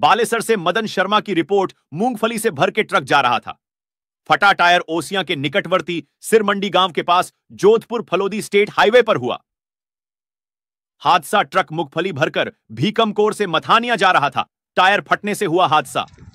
बालेसर से मदन शर्मा की रिपोर्ट मूंगफली से भर के ट्रक जा रहा था फटा टायर ओसिया के निकटवर्ती सिरमंडी गांव के पास जोधपुर फलोदी स्टेट हाईवे पर हुआ हादसा ट्रक मूंगफली भरकर भीकमकोर से मथानिया जा रहा था टायर फटने से हुआ हादसा